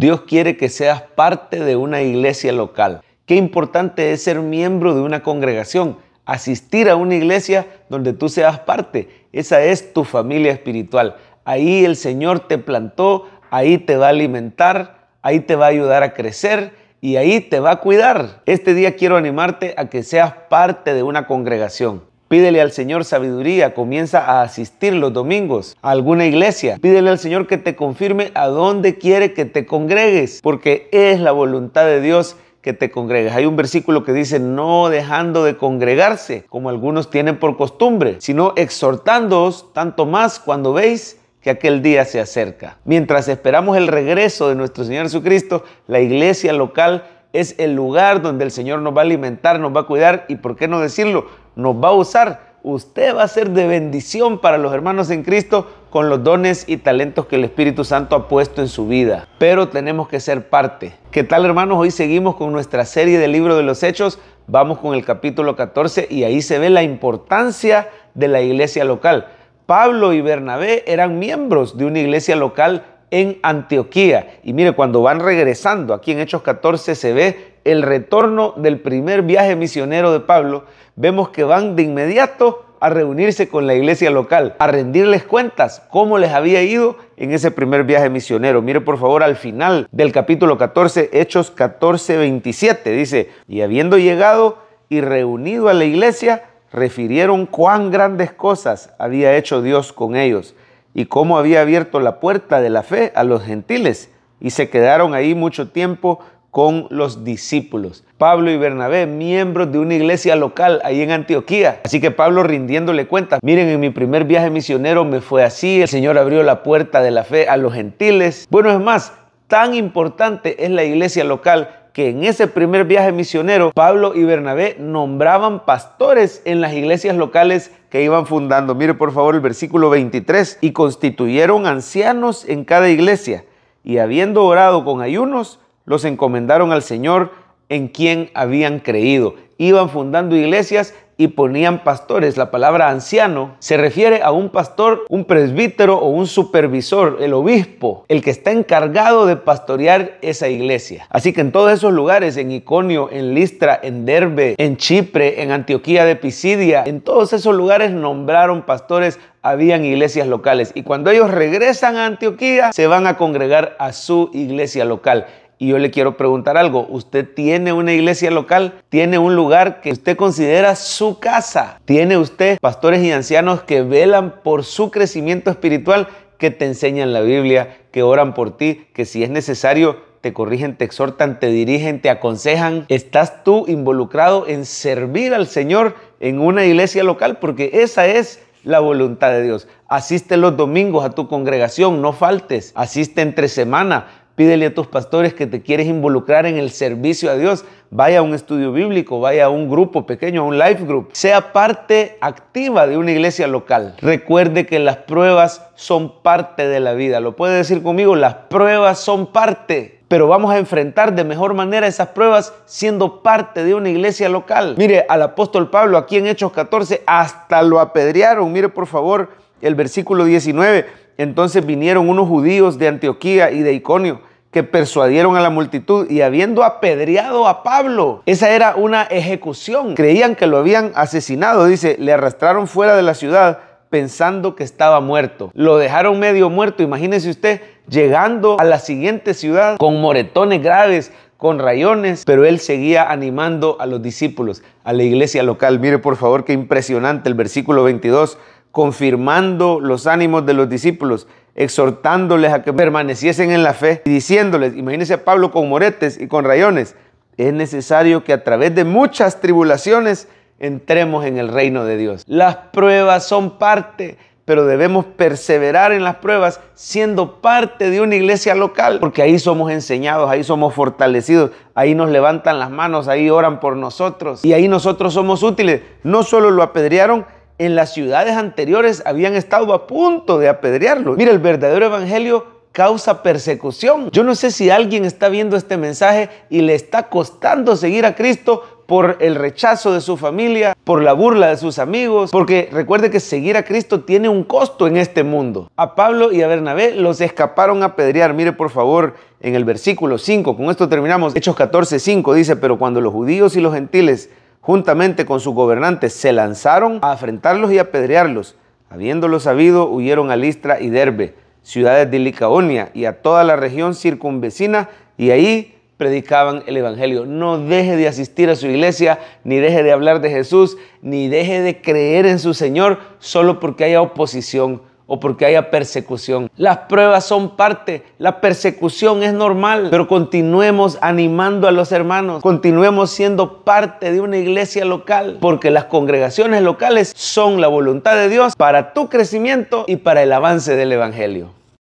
Dios quiere que seas parte de una iglesia local. Qué importante es ser miembro de una congregación, asistir a una iglesia donde tú seas parte. Esa es tu familia espiritual. Ahí el Señor te plantó, ahí te va a alimentar, ahí te va a ayudar a crecer y ahí te va a cuidar. Este día quiero animarte a que seas parte de una congregación. Pídele al Señor sabiduría, comienza a asistir los domingos a alguna iglesia. Pídele al Señor que te confirme a dónde quiere que te congregues, porque es la voluntad de Dios que te congregues. Hay un versículo que dice, no dejando de congregarse, como algunos tienen por costumbre, sino exhortándoos tanto más cuando veis que aquel día se acerca. Mientras esperamos el regreso de nuestro Señor Jesucristo, la iglesia local es el lugar donde el Señor nos va a alimentar, nos va a cuidar y, ¿por qué no decirlo? nos va a usar. Usted va a ser de bendición para los hermanos en Cristo con los dones y talentos que el Espíritu Santo ha puesto en su vida. Pero tenemos que ser parte. ¿Qué tal hermanos? Hoy seguimos con nuestra serie del libro de los Hechos. Vamos con el capítulo 14 y ahí se ve la importancia de la iglesia local. Pablo y Bernabé eran miembros de una iglesia local en Antioquía. Y mire, cuando van regresando, aquí en Hechos 14 se ve el retorno del primer viaje misionero de Pablo, vemos que van de inmediato a reunirse con la iglesia local, a rendirles cuentas cómo les había ido en ese primer viaje misionero. Mire por favor al final del capítulo 14, Hechos 14, 27, dice, y habiendo llegado y reunido a la iglesia, refirieron cuán grandes cosas había hecho Dios con ellos y cómo había abierto la puerta de la fe a los gentiles y se quedaron ahí mucho tiempo con los discípulos. Pablo y Bernabé, miembros de una iglesia local ahí en Antioquía. Así que Pablo rindiéndole cuenta, miren, en mi primer viaje misionero me fue así, el Señor abrió la puerta de la fe a los gentiles. Bueno, es más, tan importante es la iglesia local que en ese primer viaje misionero Pablo y Bernabé nombraban pastores en las iglesias locales que iban fundando. Mire por favor el versículo 23, y constituyeron ancianos en cada iglesia, y habiendo orado con ayunos, los encomendaron al Señor en quien habían creído. Iban fundando iglesias y ponían pastores. La palabra anciano se refiere a un pastor, un presbítero o un supervisor, el obispo, el que está encargado de pastorear esa iglesia. Así que en todos esos lugares, en Iconio, en Listra, en Derbe, en Chipre, en Antioquía de Pisidia, en todos esos lugares nombraron pastores habían iglesias locales. Y cuando ellos regresan a Antioquía, se van a congregar a su iglesia local. Y yo le quiero preguntar algo, ¿usted tiene una iglesia local? ¿Tiene un lugar que usted considera su casa? ¿Tiene usted pastores y ancianos que velan por su crecimiento espiritual, que te enseñan la Biblia, que oran por ti, que si es necesario te corrigen, te exhortan, te dirigen, te aconsejan. Estás tú involucrado en servir al Señor en una iglesia local porque esa es la voluntad de Dios. Asiste los domingos a tu congregación, no faltes. Asiste entre semana. Pídele a tus pastores que te quieres involucrar en el servicio a Dios. Vaya a un estudio bíblico, vaya a un grupo pequeño, a un life group. Sea parte activa de una iglesia local. Recuerde que las pruebas son parte de la vida. Lo puede decir conmigo, las pruebas son parte pero vamos a enfrentar de mejor manera esas pruebas siendo parte de una iglesia local. Mire, al apóstol Pablo aquí en Hechos 14 hasta lo apedrearon. Mire por favor el versículo 19. Entonces vinieron unos judíos de Antioquía y de Iconio que persuadieron a la multitud y habiendo apedreado a Pablo. Esa era una ejecución. Creían que lo habían asesinado. Dice, le arrastraron fuera de la ciudad pensando que estaba muerto. Lo dejaron medio muerto. Imagínese usted llegando a la siguiente ciudad con moretones graves, con rayones, pero él seguía animando a los discípulos, a la iglesia local. Mire por favor qué impresionante el versículo 22, confirmando los ánimos de los discípulos exhortándoles a que permaneciesen en la fe y diciéndoles, imagínense a Pablo con moretes y con rayones, es necesario que a través de muchas tribulaciones entremos en el reino de Dios. Las pruebas son parte, pero debemos perseverar en las pruebas siendo parte de una iglesia local, porque ahí somos enseñados, ahí somos fortalecidos, ahí nos levantan las manos, ahí oran por nosotros y ahí nosotros somos útiles. No solo lo apedrearon, en las ciudades anteriores habían estado a punto de apedrearlo. Mira, el verdadero evangelio causa persecución. Yo no sé si alguien está viendo este mensaje y le está costando seguir a Cristo por el rechazo de su familia, por la burla de sus amigos, porque recuerde que seguir a Cristo tiene un costo en este mundo. A Pablo y a Bernabé los escaparon a apedrear. Mire por favor en el versículo 5, con esto terminamos. Hechos 14, 5 dice, pero cuando los judíos y los gentiles juntamente con sus gobernantes, se lanzaron a afrentarlos y apedrearlos. Habiéndolo sabido, huyeron a Listra y Derbe, ciudades de Licaonia y a toda la región circunvecina, y ahí predicaban el Evangelio. No deje de asistir a su iglesia, ni deje de hablar de Jesús, ni deje de creer en su Señor solo porque haya oposición o porque haya persecución. Las pruebas son parte, la persecución es normal, pero continuemos animando a los hermanos, continuemos siendo parte de una iglesia local, porque las congregaciones locales son la voluntad de Dios para tu crecimiento y para el avance del Evangelio.